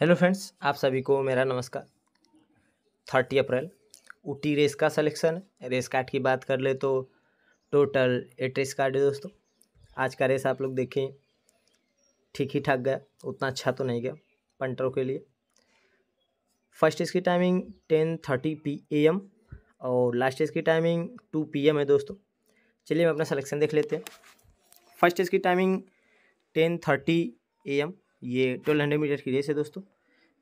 hello friends आप सभी को मेरा नमस्कार थर्टी अप्रैल ऊटी रेस का सिलेक्शन रेस कार्ड की बात कर ले तो टोटल एट रेस कार्ड है दोस्तों आज का रेस आप लोग देखें ठीक ही ठाक गया उतना अच्छा तो नहीं गया पंटरों के लिए फर्स्ट इसकी timing ten thirty P M और लास्ट इसकी टाइमिंग टू पी एम है दोस्तों चलिए हम अपना सलेक्शन देख लेते हैं फर्स्ट इसकी timing ten thirty A M ये ट्वेल्व हंड्रेड मीटर की रेस है दोस्तों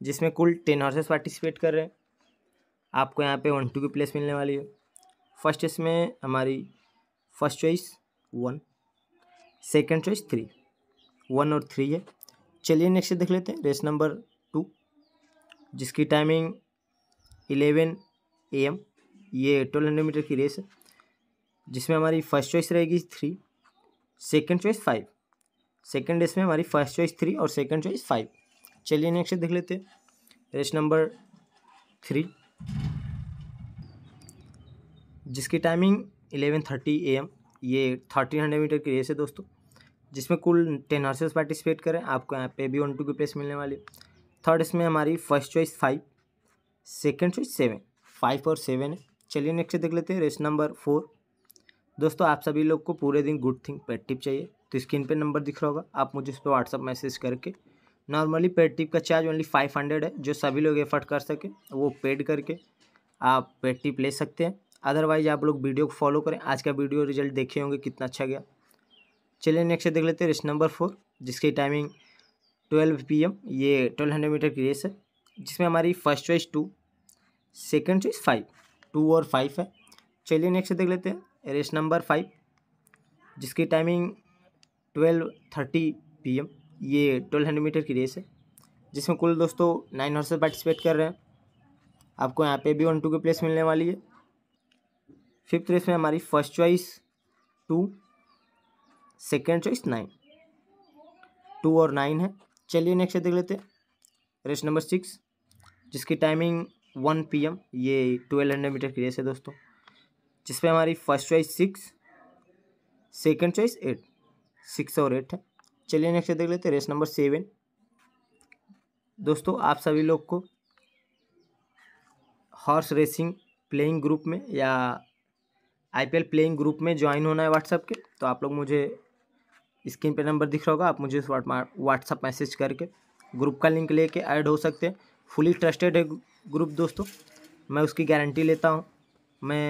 जिसमें कुल टेन हॉर्सेस पार्टिसिपेट कर रहे हैं आपको यहाँ पे वन टू की प्लेस मिलने वाली है फर्स्ट इसमें हमारी first choice one second choice three one और थ्री है चलिए नेक्स्ट देख लेते हैं रेस नंबर टू जिसकी टाइमिंग इलेवन ए एम ये ट्वेल्व हंड्रेड मीटर की रेस है जिसमें हमारी फर्स्ट चॉइस रहेगी three second choice five second इसमें हमारी फर्स्ट चॉइस थ्री और सेकेंड चॉइस फाइव चलिए नेक्स्ट देख लेते रेस नंबर थ्री जिसकी timing eleven thirty A M ये थर्टीन हंड्रेड मीटर की रेस है दोस्तों जिसमें कुल टेन हॉर्सेस पार्टिसिपेट करें आपको यहाँ पे बी वन टू की प्लेस मिलने वाली थर्ड इसमें हमारी first choice five second choice seven five और सेवन है चलिए नेक्स्ट देख लेते हैं रेस नंबर फोर दोस्तों आप सभी लोग को पूरे दिन गुड थिंग पेट टिप चाहिए तो स्क्रीन पे नंबर दिख रहा होगा आप मुझे उस पर व्हाट्सअप मैसेज करके नॉर्मली पेड टिप का चार्ज ओनली फाइव हंड्रेड है जो सभी लोग एफर्ट कर सके वो पेड करके आप पेड टिप ले सकते हैं अदरवाइज आप लोग वीडियो को फॉलो करें आज का वीडियो रिजल्ट देखे होंगे कितना अच्छा गया चलिए नेक्स्ट देख लेते हैं रेस नंबर फोर जिसकी टाइमिंग ट्वेल्व पी एम ये ट्वेल्व हंड्रेड मीटर की रेस है जिसमें हमारी first choice two second choice five two और फाइव है चलिए नेक्स्ट देख लेते हैं रेस नंबर फाइव जिसकी timing twelve thirty P M ये ट्वेल्व हंड्रेड मीटर की रेस है जिसमें कुल दोस्तों नाइन हॉर्सेस पार्टिसिपेट कर रहे हैं आपको यहाँ पे भी वन टू की प्लेस मिलने वाली है फिफ्थ रेस में हमारी first choice two second choice nine two और नाइन है चलिए नेक्स्ट देख लेते हैं रेस नंबर सिक्स जिसकी टाइमिंग वन पी एम ये ट्वेल्व हंड्रेड मीटर की रेस है दोस्तों जिसमें हमारी first choice six second choice eight six और एट है चलिए नेक्स्ट देख लेते हैं रेस नंबर सेवन दोस्तों आप सभी लोग को हॉर्स रेसिंग प्लेइंग ग्रुप में या आईपीएल प्लेइंग ग्रुप में ज्वाइन होना है व्हाट्सअप के तो आप लोग मुझे स्क्रीन पे नंबर दिख रहा होगा आप मुझे व्हाट्सएप व्हाट्सअप मैसेज करके ग्रुप का लिंक लेके ऐड हो सकते हैं फुली ट्रस्टेड है ग्रुप दोस्तों मैं उसकी गारंटी लेता हूँ मैं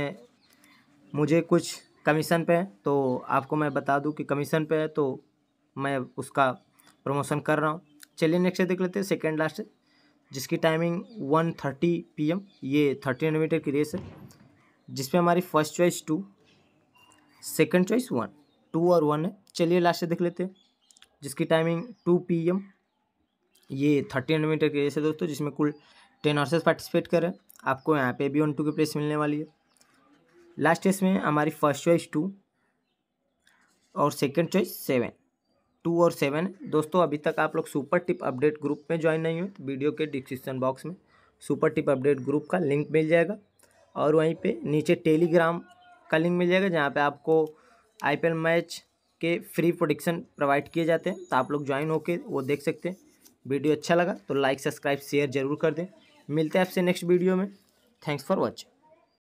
मुझे कुछ कमीशन पे तो आपको मैं बता दूं कि कमीशन पे है तो मैं उसका प्रमोशन कर रहा हूँ चलिए नेक्स्ट देख लेते हैं सेकेंड लास्ट जिसकी timing one thirty P M ये थर्टी किलोमीटर की रेस है जिसमें हमारी first choice two second choice one two और वन है चलिए लास्ट देख लेते हैं जिसकी टाइमिंग टू पी एम ये थर्टी हंड्रेड मीटर की रेस है दोस्तों जिसमें कुल टेन हॉर्सेस पार्टिसिपेट करें आपको यहाँ पे भी वन टू की प्लेस मिलने वाली है लास्ट इसमें हमारी फर्स्ट चॉइस टू और सेकंड चॉइस सेवन टू और सेवन दोस्तों अभी तक आप लोग सुपर टिप अपडेट ग्रुप में ज्वाइन नहीं हुए तो वीडियो के डिस्क्रिप्शन बॉक्स में सुपर टिप अपडेट ग्रुप का लिंक मिल जाएगा और वहीं पे नीचे टेलीग्राम का लिंक मिल जाएगा जहाँ पे आपको आईपीएल मैच के फ्री प्रोडिक्शन प्रोवाइड किए जाते हैं तो आप लोग ज्वाइन होकर वो देख सकते हैं वीडियो अच्छा लगा तो लाइक सब्सक्राइब शेयर जरूर कर दें मिलते हैं आपसे नेक्स्ट वीडियो में थैंक्स फॉर वॉचिंग